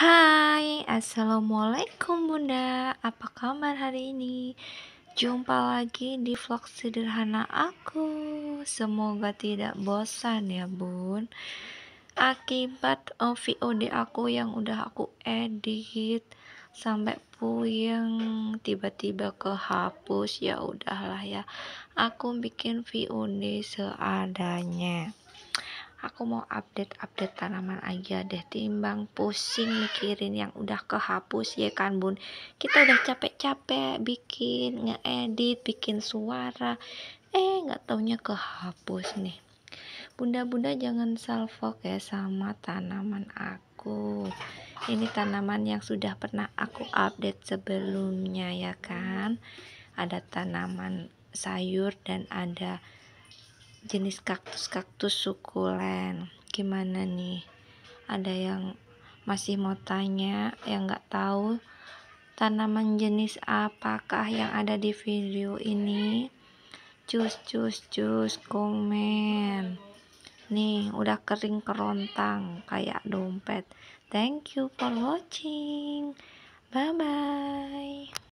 Hai, Assalamualaikum Bunda Apa kabar hari ini? Jumpa lagi di vlog sederhana aku Semoga tidak bosan ya bun Akibat eh, VOD aku yang udah aku edit sampai puyeng tiba-tiba kehapus ya udahlah ya aku bikin VOD seadanya aku mau update-update tanaman aja deh timbang pusing mikirin yang udah kehapus ya kan bun kita udah capek-capek bikin ngeedit bikin suara eh nggak taunya kehapus nih bunda-bunda jangan salvok ya sama tanaman aku ini tanaman yang sudah pernah aku update sebelumnya ya kan ada tanaman sayur dan ada jenis kaktus-kaktus sukulen gimana nih ada yang masih mau tanya yang nggak tahu tanaman jenis apakah yang ada di video ini cus cus cus komen nih udah kering kerontang kayak dompet thank you for watching bye bye